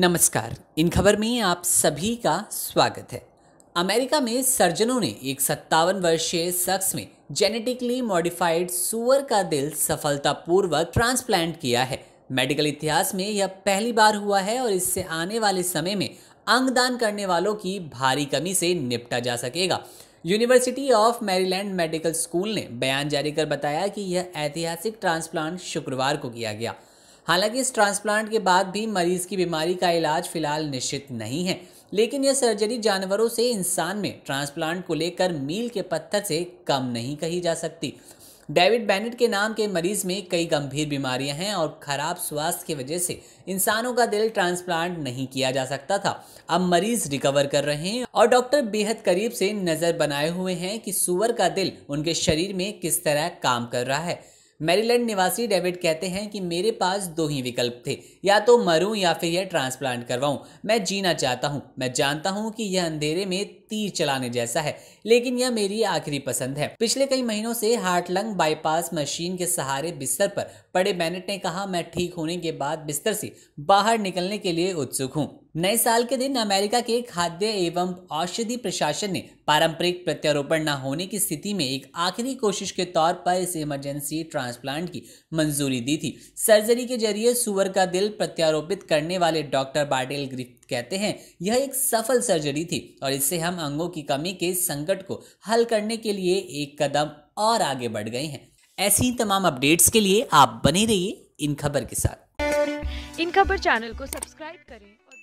नमस्कार इन खबर में आप सभी का स्वागत है अमेरिका में सर्जनों ने एक सत्तावन वर्षीय शख्स में जेनेटिकली मॉडिफाइड सुअर का दिल सफलतापूर्वक ट्रांसप्लांट किया है मेडिकल इतिहास में यह पहली बार हुआ है और इससे आने वाले समय में अंगदान करने वालों की भारी कमी से निपटा जा सकेगा university of Maryland medical school ने बयान जारी कर बताया कि यह ऐतिहासिक ट्रांसप्लांट शुक्रवार को किया गया हालांकि इस ट्रांसप्लांट के बाद भी मरीज की बीमारी का इलाज फिलहाल निश्चित नहीं है लेकिन यह सर्जरी जानवरों से इंसान में ट्रांसप्लांट को लेकर मील के पत्थर से कम नहीं कही जा सकती डेविड बैनेट के नाम के मरीज में कई गंभीर बीमारियां हैं और खराब स्वास्थ्य की वजह से इंसानों का दिल ट्रांसप्लांट नहीं किया जा सकता था अब मरीज रिकवर कर रहे हैं और डॉक्टर बेहद करीब से नज़र बनाए हुए हैं कि सुअर का दिल उनके शरीर में किस तरह काम कर रहा है मैरीलैंड निवासी डेविड कहते हैं कि मेरे पास दो ही विकल्प थे या तो मरूं या फिर यह ट्रांसप्लांट करवाऊं मैं जीना चाहता हूं मैं जानता हूं कि यह अंधेरे में तीर चलाने जैसा है लेकिन यह मेरी आखिरी पसंद है पिछले कई महीनों से हार्ट लंग बाईपास मशीन के सहारे बिस्तर पर पड़े बैनेट ने कहा मैं ठीक होने के बाद बिस्तर से बाहर निकलने के लिए उत्सुक हूँ नए साल के दिन अमेरिका के खाद्य एवं औषधि प्रशासन ने पारंपरिक प्रत्यारोपण न होने की स्थिति में एक आखिरी कोशिश के तौर पर इस इमरजेंसी ट्रांसप्लांट की मंजूरी दी थी सर्जरी के जरिए सुअर का दिल प्रत्यारोपित करने वाले डॉक्टर बाडेल ग्रिफ्थ कहते हैं यह एक सफल सर्जरी थी और इससे हम हम अंगों की कमी के संकट को हल करने के लिए एक कदम और आगे बढ़ गए हैं ऐसी तमाम अपडेट्स के लिए आप बने रहिए इन खबर के साथ इन खबर चैनल को सब्सक्राइब करें और